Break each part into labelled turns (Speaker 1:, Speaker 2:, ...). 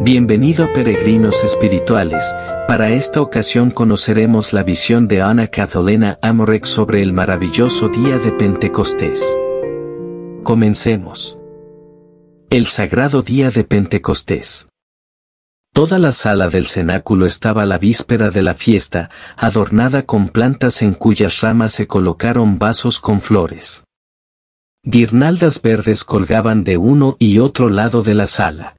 Speaker 1: Bienvenido peregrinos espirituales, para esta ocasión conoceremos la visión de Ana Catalina Amorek sobre el maravilloso día de Pentecostés. Comencemos. El sagrado día de Pentecostés. Toda la sala del cenáculo estaba la víspera de la fiesta, adornada con plantas en cuyas ramas se colocaron vasos con flores. Guirnaldas verdes colgaban de uno y otro lado de la sala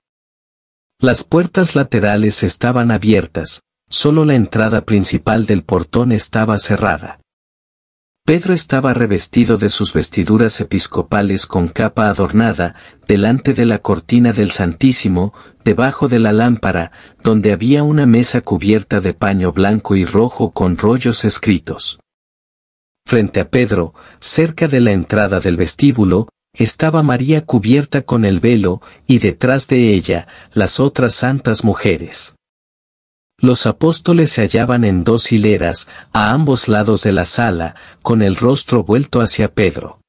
Speaker 1: las puertas laterales estaban abiertas, solo la entrada principal del portón estaba cerrada. Pedro estaba revestido de sus vestiduras episcopales con capa adornada, delante de la cortina del Santísimo, debajo de la lámpara, donde había una mesa cubierta de paño blanco y rojo con rollos escritos. Frente a Pedro, cerca de la entrada del vestíbulo, estaba María cubierta con el velo, y detrás de ella, las otras santas mujeres. Los apóstoles se hallaban en dos hileras, a ambos lados de la sala, con el rostro vuelto hacia Pedro.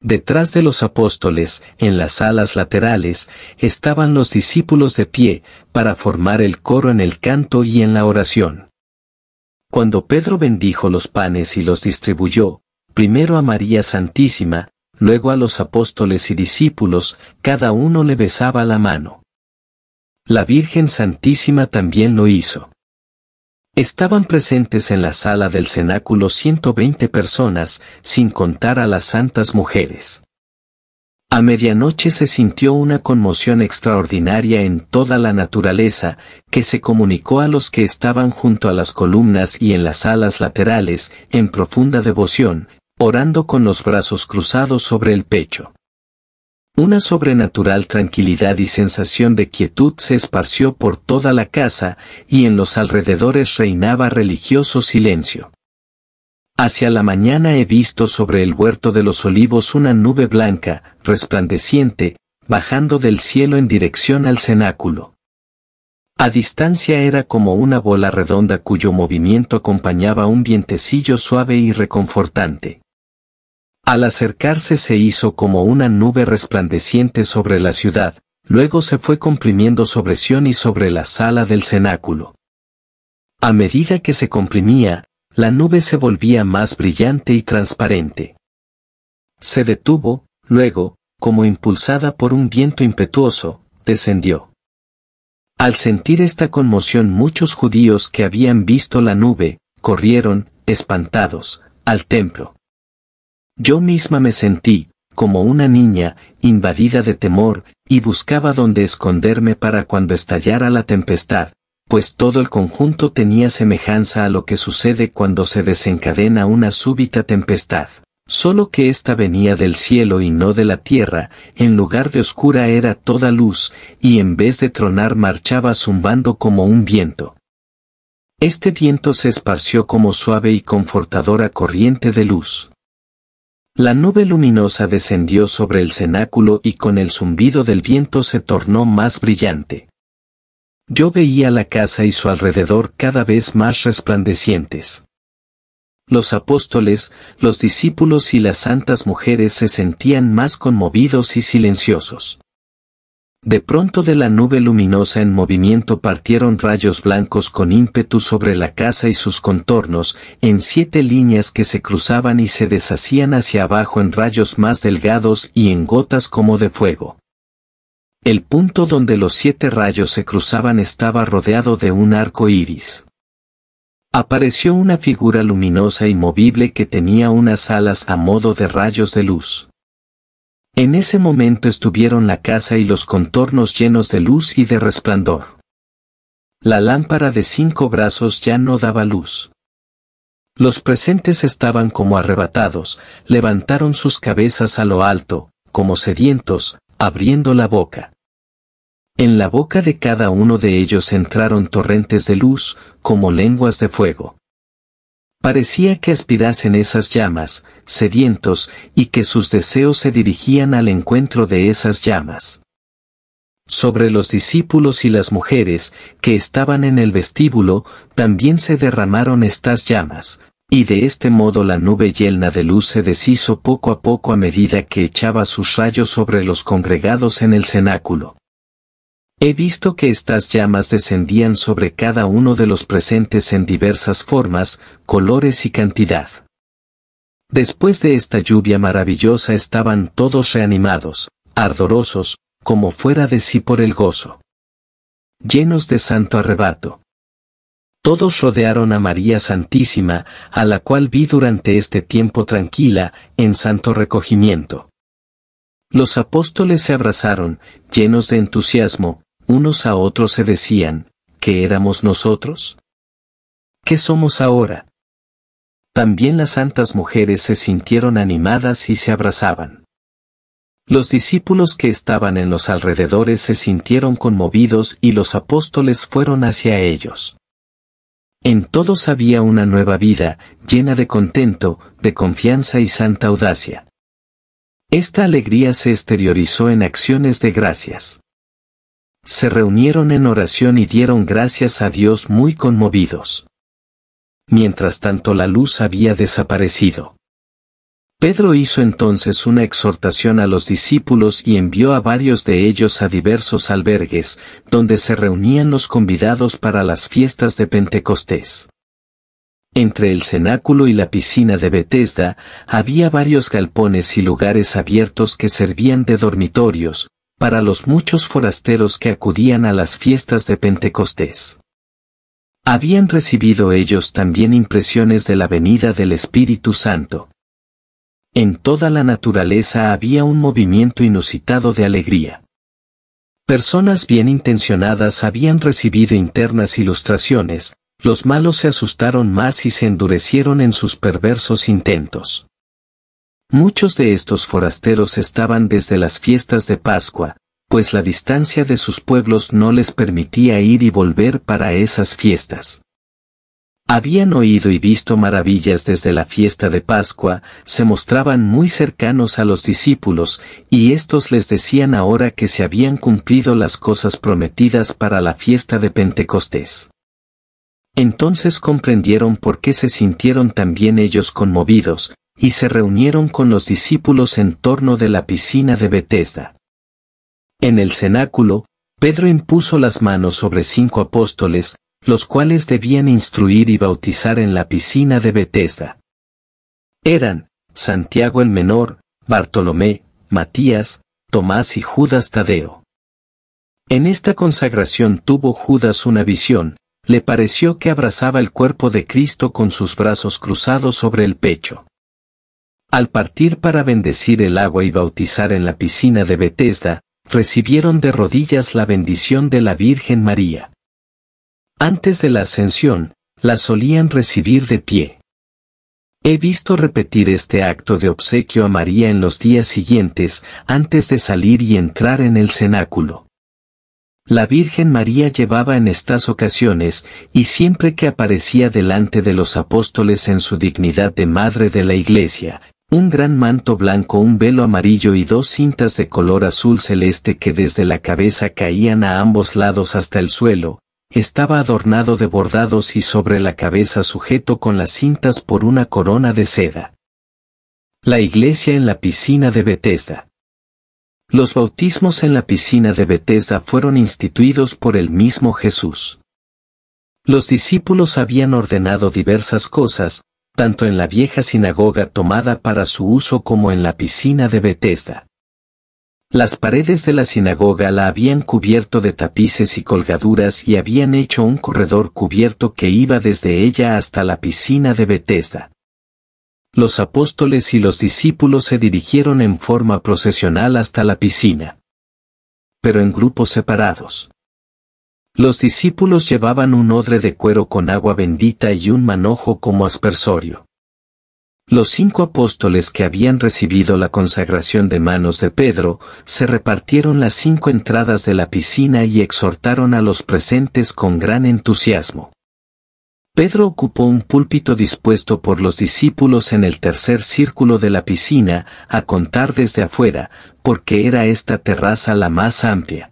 Speaker 1: Detrás de los apóstoles, en las alas laterales, estaban los discípulos de pie, para formar el coro en el canto y en la oración. Cuando Pedro bendijo los panes y los distribuyó, primero a María Santísima, luego a los apóstoles y discípulos, cada uno le besaba la mano. La Virgen Santísima también lo hizo. Estaban presentes en la sala del cenáculo 120 personas, sin contar a las santas mujeres. A medianoche se sintió una conmoción extraordinaria en toda la naturaleza, que se comunicó a los que estaban junto a las columnas y en las alas laterales, en profunda devoción, orando con los brazos cruzados sobre el pecho. Una sobrenatural tranquilidad y sensación de quietud se esparció por toda la casa, y en los alrededores reinaba religioso silencio. Hacia la mañana he visto sobre el huerto de los olivos una nube blanca, resplandeciente, bajando del cielo en dirección al cenáculo. A distancia era como una bola redonda cuyo movimiento acompañaba un vientecillo suave y reconfortante. Al acercarse se hizo como una nube resplandeciente sobre la ciudad, luego se fue comprimiendo sobre Sion y sobre la sala del cenáculo. A medida que se comprimía, la nube se volvía más brillante y transparente. Se detuvo, luego, como impulsada por un viento impetuoso, descendió. Al sentir esta conmoción muchos judíos que habían visto la nube, corrieron, espantados, al templo. Yo misma me sentí, como una niña, invadida de temor, y buscaba dónde esconderme para cuando estallara la tempestad, pues todo el conjunto tenía semejanza a lo que sucede cuando se desencadena una súbita tempestad. Solo que ésta venía del cielo y no de la tierra, en lugar de oscura era toda luz, y en vez de tronar marchaba zumbando como un viento. Este viento se esparció como suave y confortadora corriente de luz. La nube luminosa descendió sobre el cenáculo y con el zumbido del viento se tornó más brillante. Yo veía la casa y su alrededor cada vez más resplandecientes. Los apóstoles, los discípulos y las santas mujeres se sentían más conmovidos y silenciosos. De pronto de la nube luminosa en movimiento partieron rayos blancos con ímpetu sobre la casa y sus contornos, en siete líneas que se cruzaban y se deshacían hacia abajo en rayos más delgados y en gotas como de fuego. El punto donde los siete rayos se cruzaban estaba rodeado de un arco iris. Apareció una figura luminosa y movible que tenía unas alas a modo de rayos de luz. En ese momento estuvieron la casa y los contornos llenos de luz y de resplandor. La lámpara de cinco brazos ya no daba luz. Los presentes estaban como arrebatados, levantaron sus cabezas a lo alto, como sedientos, abriendo la boca. En la boca de cada uno de ellos entraron torrentes de luz, como lenguas de fuego. Parecía que aspirasen esas llamas, sedientos, y que sus deseos se dirigían al encuentro de esas llamas. Sobre los discípulos y las mujeres, que estaban en el vestíbulo, también se derramaron estas llamas, y de este modo la nube yelna de luz se deshizo poco a poco a medida que echaba sus rayos sobre los congregados en el cenáculo. He visto que estas llamas descendían sobre cada uno de los presentes en diversas formas, colores y cantidad. Después de esta lluvia maravillosa estaban todos reanimados, ardorosos, como fuera de sí por el gozo. Llenos de santo arrebato. Todos rodearon a María Santísima, a la cual vi durante este tiempo tranquila, en santo recogimiento. Los apóstoles se abrazaron, llenos de entusiasmo, unos a otros se decían, ¿qué éramos nosotros? ¿Qué somos ahora? También las santas mujeres se sintieron animadas y se abrazaban. Los discípulos que estaban en los alrededores se sintieron conmovidos y los apóstoles fueron hacia ellos. En todos había una nueva vida, llena de contento, de confianza y santa audacia. Esta alegría se exteriorizó en acciones de gracias se reunieron en oración y dieron gracias a Dios muy conmovidos. Mientras tanto la luz había desaparecido. Pedro hizo entonces una exhortación a los discípulos y envió a varios de ellos a diversos albergues, donde se reunían los convidados para las fiestas de Pentecostés. Entre el cenáculo y la piscina de Bethesda había varios galpones y lugares abiertos que servían de dormitorios, para los muchos forasteros que acudían a las fiestas de Pentecostés. Habían recibido ellos también impresiones de la venida del Espíritu Santo. En toda la naturaleza había un movimiento inusitado de alegría. Personas bien intencionadas habían recibido internas ilustraciones, los malos se asustaron más y se endurecieron en sus perversos intentos. Muchos de estos forasteros estaban desde las fiestas de Pascua, pues la distancia de sus pueblos no les permitía ir y volver para esas fiestas. Habían oído y visto maravillas desde la fiesta de Pascua, se mostraban muy cercanos a los discípulos, y estos les decían ahora que se habían cumplido las cosas prometidas para la fiesta de Pentecostés. Entonces comprendieron por qué se sintieron también ellos conmovidos, y se reunieron con los discípulos en torno de la piscina de Bethesda. En el cenáculo, Pedro impuso las manos sobre cinco apóstoles, los cuales debían instruir y bautizar en la piscina de Bethesda. Eran, Santiago el Menor, Bartolomé, Matías, Tomás y Judas Tadeo. En esta consagración tuvo Judas una visión, le pareció que abrazaba el cuerpo de Cristo con sus brazos cruzados sobre el pecho. Al partir para bendecir el agua y bautizar en la piscina de Bethesda, recibieron de rodillas la bendición de la Virgen María. Antes de la ascensión, la solían recibir de pie. He visto repetir este acto de obsequio a María en los días siguientes, antes de salir y entrar en el cenáculo. La Virgen María llevaba en estas ocasiones, y siempre que aparecía delante de los apóstoles en su dignidad de Madre de la Iglesia, un gran manto blanco, un velo amarillo y dos cintas de color azul celeste que desde la cabeza caían a ambos lados hasta el suelo, estaba adornado de bordados y sobre la cabeza sujeto con las cintas por una corona de seda. La iglesia en la piscina de Bethesda. Los bautismos en la piscina de Bethesda fueron instituidos por el mismo Jesús. Los discípulos habían ordenado diversas cosas, tanto en la vieja sinagoga tomada para su uso como en la piscina de Bethesda. Las paredes de la sinagoga la habían cubierto de tapices y colgaduras y habían hecho un corredor cubierto que iba desde ella hasta la piscina de Bethesda. Los apóstoles y los discípulos se dirigieron en forma procesional hasta la piscina. Pero en grupos separados. Los discípulos llevaban un odre de cuero con agua bendita y un manojo como aspersorio. Los cinco apóstoles que habían recibido la consagración de manos de Pedro, se repartieron las cinco entradas de la piscina y exhortaron a los presentes con gran entusiasmo. Pedro ocupó un púlpito dispuesto por los discípulos en el tercer círculo de la piscina, a contar desde afuera, porque era esta terraza la más amplia.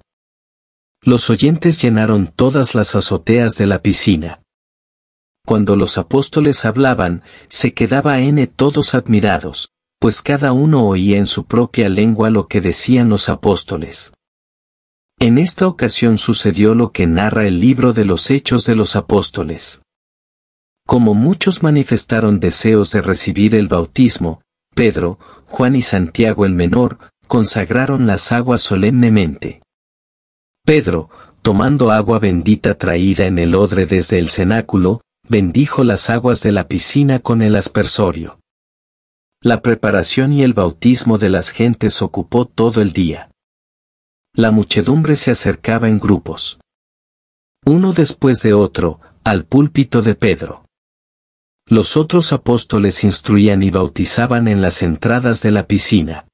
Speaker 1: Los oyentes llenaron todas las azoteas de la piscina. Cuando los apóstoles hablaban, se quedaba N todos admirados, pues cada uno oía en su propia lengua lo que decían los apóstoles. En esta ocasión sucedió lo que narra el libro de los Hechos de los Apóstoles. Como muchos manifestaron deseos de recibir el bautismo, Pedro, Juan y Santiago el Menor, consagraron las aguas solemnemente. Pedro, tomando agua bendita traída en el odre desde el cenáculo, bendijo las aguas de la piscina con el aspersorio. La preparación y el bautismo de las gentes ocupó todo el día. La muchedumbre se acercaba en grupos. Uno después de otro, al púlpito de Pedro. Los otros apóstoles instruían y bautizaban en las entradas de la piscina.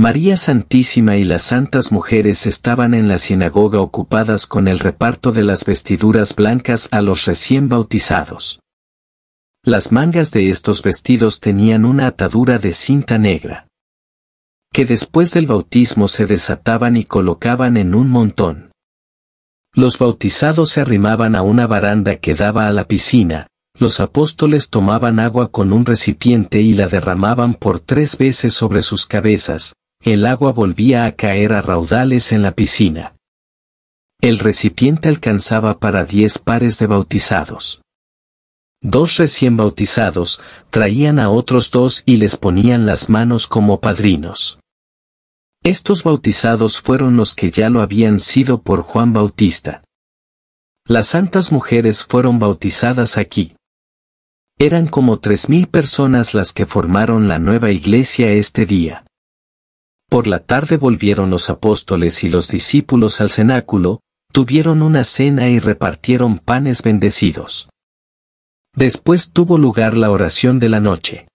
Speaker 1: María Santísima y las santas mujeres estaban en la sinagoga ocupadas con el reparto de las vestiduras blancas a los recién bautizados. Las mangas de estos vestidos tenían una atadura de cinta negra, que después del bautismo se desataban y colocaban en un montón. Los bautizados se arrimaban a una baranda que daba a la piscina, los apóstoles tomaban agua con un recipiente y la derramaban por tres veces sobre sus cabezas, el agua volvía a caer a raudales en la piscina. El recipiente alcanzaba para diez pares de bautizados. Dos recién bautizados traían a otros dos y les ponían las manos como padrinos. Estos bautizados fueron los que ya lo habían sido por Juan Bautista. Las santas mujeres fueron bautizadas aquí. Eran como tres mil personas las que formaron la nueva iglesia este día. Por la tarde volvieron los apóstoles y los discípulos al cenáculo, tuvieron una cena y repartieron panes bendecidos. Después tuvo lugar la oración de la noche.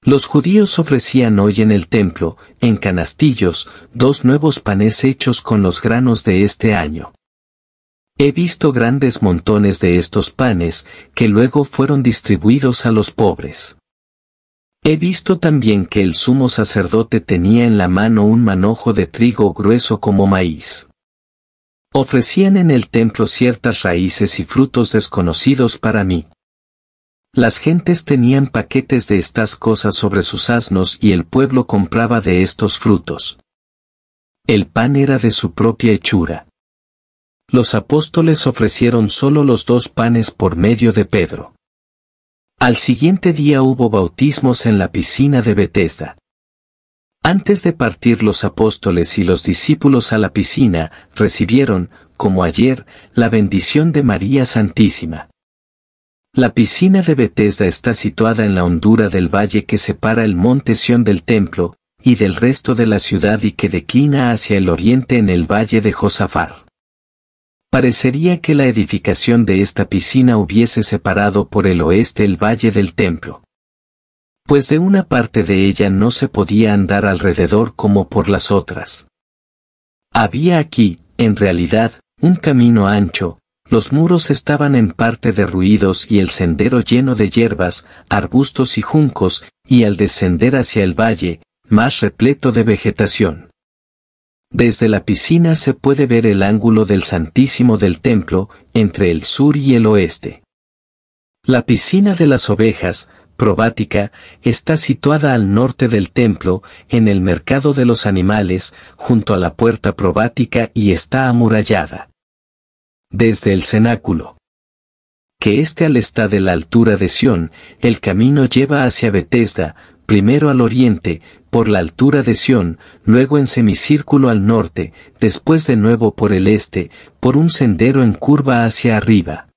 Speaker 1: Los judíos ofrecían hoy en el templo, en canastillos, dos nuevos panes hechos con los granos de este año. He visto grandes montones de estos panes, que luego fueron distribuidos a los pobres. He visto también que el sumo sacerdote tenía en la mano un manojo de trigo grueso como maíz. Ofrecían en el templo ciertas raíces y frutos desconocidos para mí. Las gentes tenían paquetes de estas cosas sobre sus asnos y el pueblo compraba de estos frutos. El pan era de su propia hechura. Los apóstoles ofrecieron solo los dos panes por medio de Pedro. Al siguiente día hubo bautismos en la piscina de Bethesda. Antes de partir los apóstoles y los discípulos a la piscina, recibieron, como ayer, la bendición de María Santísima. La piscina de Bethesda está situada en la hondura del valle que separa el monte Sión del templo, y del resto de la ciudad y que declina hacia el oriente en el valle de Josafar. Parecería que la edificación de esta piscina hubiese separado por el oeste el valle del templo. Pues de una parte de ella no se podía andar alrededor como por las otras. Había aquí, en realidad, un camino ancho, los muros estaban en parte derruidos y el sendero lleno de hierbas, arbustos y juncos, y al descender hacia el valle, más repleto de vegetación. Desde la piscina se puede ver el ángulo del Santísimo del Templo, entre el sur y el oeste. La piscina de las ovejas, probática, está situada al norte del templo, en el mercado de los animales, junto a la puerta probática y está amurallada. Desde el cenáculo. Que este al está de la altura de Sión, el camino lleva hacia Betesda, primero al oriente, por la altura de Sion, luego en semicírculo al norte, después de nuevo por el este, por un sendero en curva hacia arriba.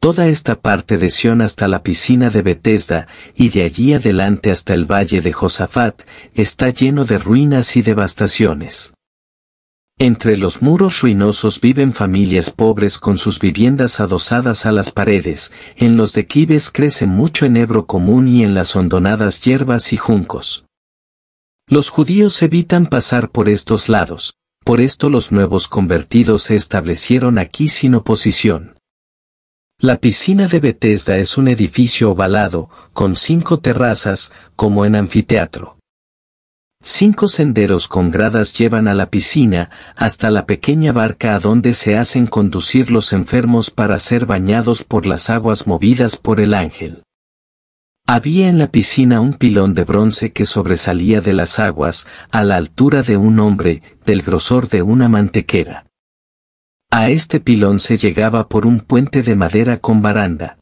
Speaker 1: Toda esta parte de Sión hasta la piscina de Bethesda, y de allí adelante hasta el valle de Josafat, está lleno de ruinas y devastaciones. Entre los muros ruinosos viven familias pobres con sus viviendas adosadas a las paredes, en los declives crece mucho enebro común y en las hondonadas hierbas y juncos. Los judíos evitan pasar por estos lados, por esto los nuevos convertidos se establecieron aquí sin oposición. La piscina de Bethesda es un edificio ovalado, con cinco terrazas, como en anfiteatro. Cinco senderos con gradas llevan a la piscina, hasta la pequeña barca a donde se hacen conducir los enfermos para ser bañados por las aguas movidas por el ángel. Había en la piscina un pilón de bronce que sobresalía de las aguas, a la altura de un hombre, del grosor de una mantequera. A este pilón se llegaba por un puente de madera con baranda.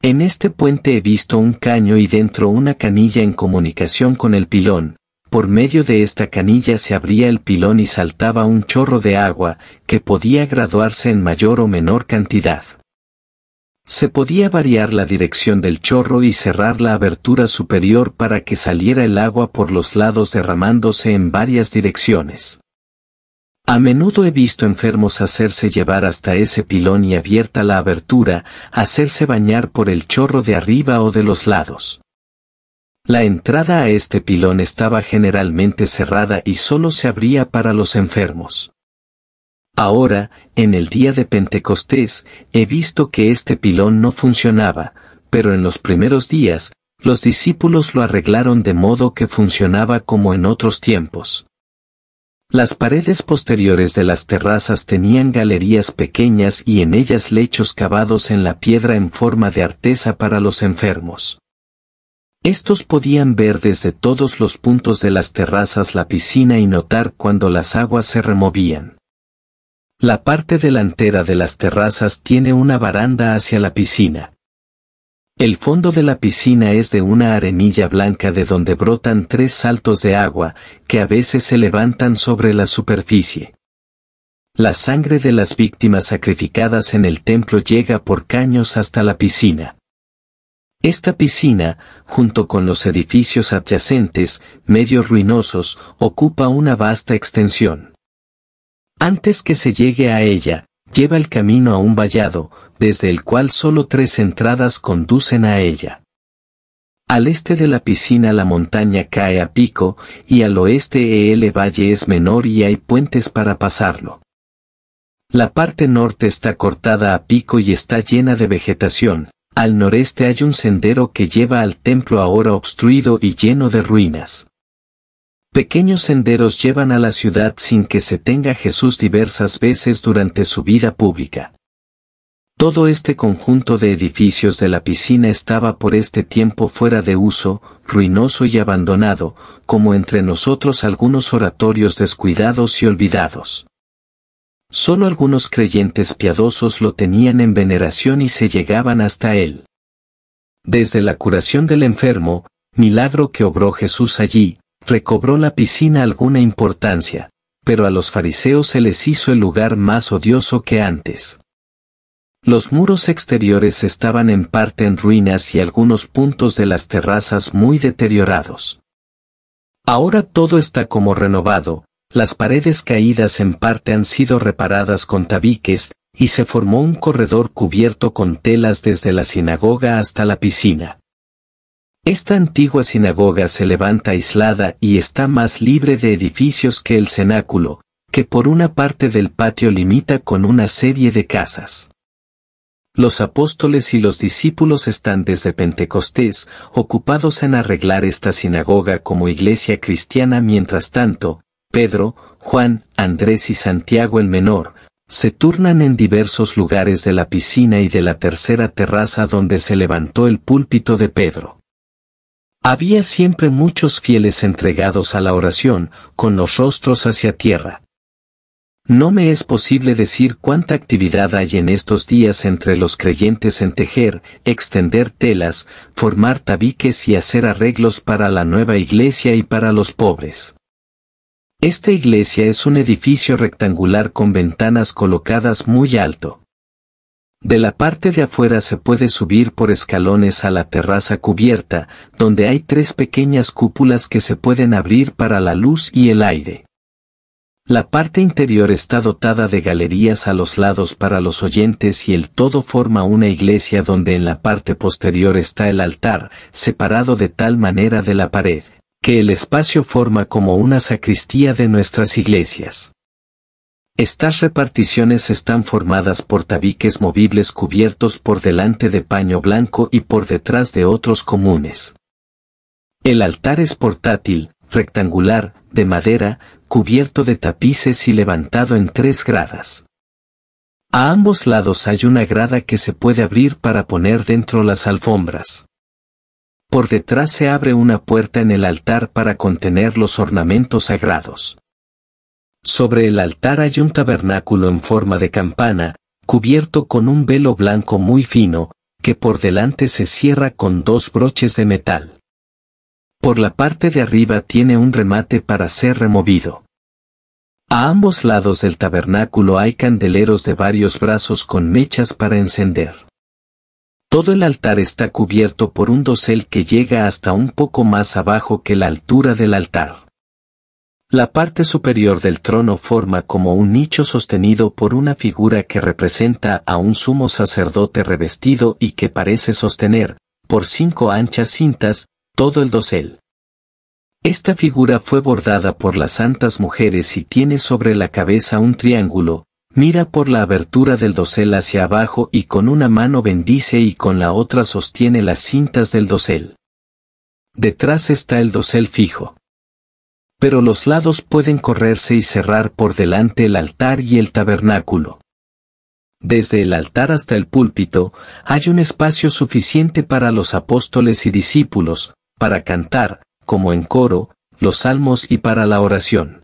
Speaker 1: En este puente he visto un caño y dentro una canilla en comunicación con el pilón, por medio de esta canilla se abría el pilón y saltaba un chorro de agua, que podía graduarse en mayor o menor cantidad. Se podía variar la dirección del chorro y cerrar la abertura superior para que saliera el agua por los lados derramándose en varias direcciones. A menudo he visto enfermos hacerse llevar hasta ese pilón y abierta la abertura, hacerse bañar por el chorro de arriba o de los lados. La entrada a este pilón estaba generalmente cerrada y solo se abría para los enfermos. Ahora, en el día de Pentecostés, he visto que este pilón no funcionaba, pero en los primeros días, los discípulos lo arreglaron de modo que funcionaba como en otros tiempos. Las paredes posteriores de las terrazas tenían galerías pequeñas y en ellas lechos cavados en la piedra en forma de artesa para los enfermos. Estos podían ver desde todos los puntos de las terrazas la piscina y notar cuando las aguas se removían. La parte delantera de las terrazas tiene una baranda hacia la piscina. El fondo de la piscina es de una arenilla blanca de donde brotan tres saltos de agua, que a veces se levantan sobre la superficie. La sangre de las víctimas sacrificadas en el templo llega por caños hasta la piscina. Esta piscina, junto con los edificios adyacentes, medio ruinosos, ocupa una vasta extensión. Antes que se llegue a ella, lleva el camino a un vallado, desde el cual solo tres entradas conducen a ella. Al este de la piscina la montaña cae a pico y al oeste el valle es menor y hay puentes para pasarlo. La parte norte está cortada a pico y está llena de vegetación, al noreste hay un sendero que lleva al templo ahora obstruido y lleno de ruinas. Pequeños senderos llevan a la ciudad sin que se tenga Jesús diversas veces durante su vida pública. Todo este conjunto de edificios de la piscina estaba por este tiempo fuera de uso, ruinoso y abandonado, como entre nosotros algunos oratorios descuidados y olvidados. Solo algunos creyentes piadosos lo tenían en veneración y se llegaban hasta él. Desde la curación del enfermo, milagro que obró Jesús allí, recobró la piscina alguna importancia, pero a los fariseos se les hizo el lugar más odioso que antes. Los muros exteriores estaban en parte en ruinas y algunos puntos de las terrazas muy deteriorados. Ahora todo está como renovado, las paredes caídas en parte han sido reparadas con tabiques, y se formó un corredor cubierto con telas desde la sinagoga hasta la piscina. Esta antigua sinagoga se levanta aislada y está más libre de edificios que el cenáculo, que por una parte del patio limita con una serie de casas. Los apóstoles y los discípulos están desde Pentecostés ocupados en arreglar esta sinagoga como iglesia cristiana mientras tanto, Pedro, Juan, Andrés y Santiago el Menor, se turnan en diversos lugares de la piscina y de la tercera terraza donde se levantó el púlpito de Pedro. Había siempre muchos fieles entregados a la oración, con los rostros hacia tierra. No me es posible decir cuánta actividad hay en estos días entre los creyentes en tejer, extender telas, formar tabiques y hacer arreglos para la nueva iglesia y para los pobres. Esta iglesia es un edificio rectangular con ventanas colocadas muy alto. De la parte de afuera se puede subir por escalones a la terraza cubierta, donde hay tres pequeñas cúpulas que se pueden abrir para la luz y el aire. La parte interior está dotada de galerías a los lados para los oyentes y el todo forma una iglesia donde en la parte posterior está el altar, separado de tal manera de la pared, que el espacio forma como una sacristía de nuestras iglesias. Estas reparticiones están formadas por tabiques movibles cubiertos por delante de paño blanco y por detrás de otros comunes. El altar es portátil, rectangular, de madera, cubierto de tapices y levantado en tres gradas. A ambos lados hay una grada que se puede abrir para poner dentro las alfombras. Por detrás se abre una puerta en el altar para contener los ornamentos sagrados. Sobre el altar hay un tabernáculo en forma de campana, cubierto con un velo blanco muy fino, que por delante se cierra con dos broches de metal. Por la parte de arriba tiene un remate para ser removido. A ambos lados del tabernáculo hay candeleros de varios brazos con mechas para encender. Todo el altar está cubierto por un dosel que llega hasta un poco más abajo que la altura del altar. La parte superior del trono forma como un nicho sostenido por una figura que representa a un sumo sacerdote revestido y que parece sostener, por cinco anchas cintas, todo el dosel. Esta figura fue bordada por las santas mujeres y tiene sobre la cabeza un triángulo, Mira por la abertura del dosel hacia abajo y con una mano bendice y con la otra sostiene las cintas del dosel. Detrás está el dosel fijo. Pero los lados pueden correrse y cerrar por delante el altar y el tabernáculo. Desde el altar hasta el púlpito hay un espacio suficiente para los apóstoles y discípulos, para cantar, como en coro, los salmos y para la oración.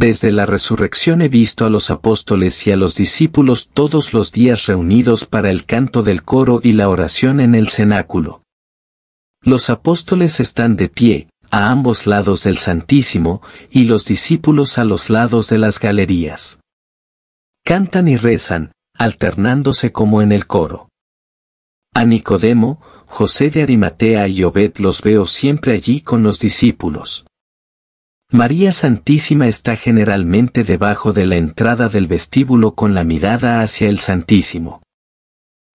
Speaker 1: Desde la resurrección he visto a los apóstoles y a los discípulos todos los días reunidos para el canto del coro y la oración en el cenáculo. Los apóstoles están de pie, a ambos lados del Santísimo, y los discípulos a los lados de las galerías. Cantan y rezan, alternándose como en el coro. A Nicodemo, José de Arimatea y Obed los veo siempre allí con los discípulos. María Santísima está generalmente debajo de la entrada del vestíbulo con la mirada hacia el Santísimo.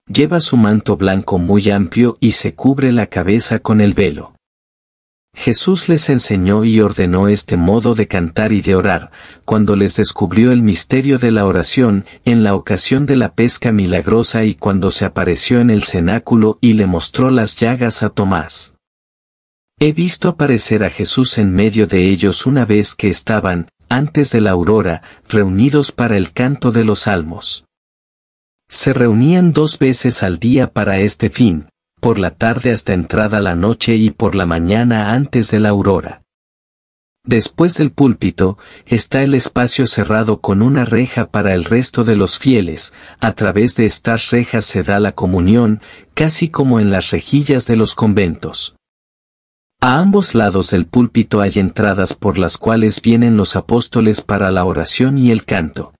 Speaker 1: Lleva su manto blanco muy amplio y se cubre la cabeza con el velo. Jesús les enseñó y ordenó este modo de cantar y de orar, cuando les descubrió el misterio de la oración, en la ocasión de la pesca milagrosa y cuando se apareció en el cenáculo y le mostró las llagas a Tomás. He visto aparecer a Jesús en medio de ellos una vez que estaban, antes de la aurora, reunidos para el canto de los salmos. Se reunían dos veces al día para este fin, por la tarde hasta entrada la noche y por la mañana antes de la aurora. Después del púlpito, está el espacio cerrado con una reja para el resto de los fieles, a través de estas rejas se da la comunión, casi como en las rejillas de los conventos. A ambos lados del púlpito hay entradas por las cuales vienen los apóstoles para la oración y el canto.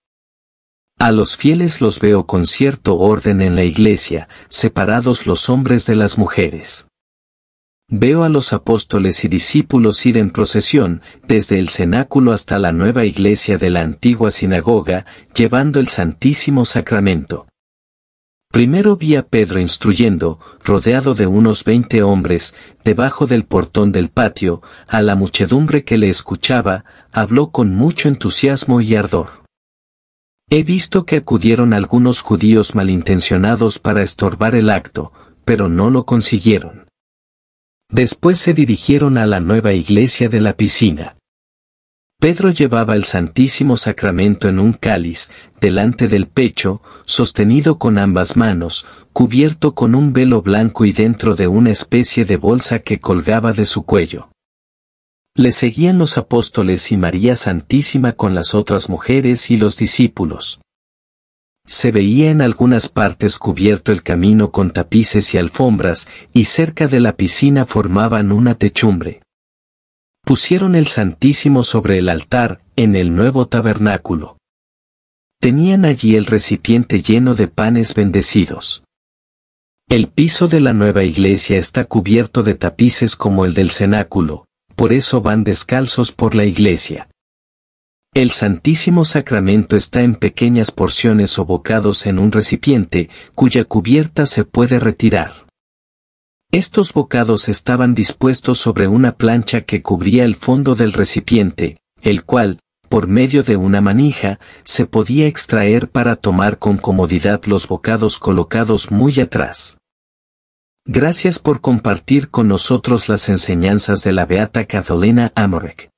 Speaker 1: A los fieles los veo con cierto orden en la iglesia, separados los hombres de las mujeres. Veo a los apóstoles y discípulos ir en procesión, desde el cenáculo hasta la nueva iglesia de la antigua sinagoga, llevando el Santísimo Sacramento. Primero vi a Pedro instruyendo, rodeado de unos veinte hombres, debajo del portón del patio, a la muchedumbre que le escuchaba, habló con mucho entusiasmo y ardor. He visto que acudieron algunos judíos malintencionados para estorbar el acto, pero no lo consiguieron. Después se dirigieron a la nueva iglesia de la piscina. Pedro llevaba el Santísimo Sacramento en un cáliz, delante del pecho, sostenido con ambas manos, cubierto con un velo blanco y dentro de una especie de bolsa que colgaba de su cuello. Le seguían los apóstoles y María Santísima con las otras mujeres y los discípulos. Se veía en algunas partes cubierto el camino con tapices y alfombras, y cerca de la piscina formaban una techumbre pusieron el Santísimo sobre el altar, en el nuevo tabernáculo. Tenían allí el recipiente lleno de panes bendecidos. El piso de la nueva iglesia está cubierto de tapices como el del cenáculo, por eso van descalzos por la iglesia. El Santísimo Sacramento está en pequeñas porciones o bocados en un recipiente, cuya cubierta se puede retirar. Estos bocados estaban dispuestos sobre una plancha que cubría el fondo del recipiente, el cual, por medio de una manija, se podía extraer para tomar con comodidad los bocados colocados muy atrás. Gracias por compartir con nosotros las enseñanzas de la Beata Catalina Amorek.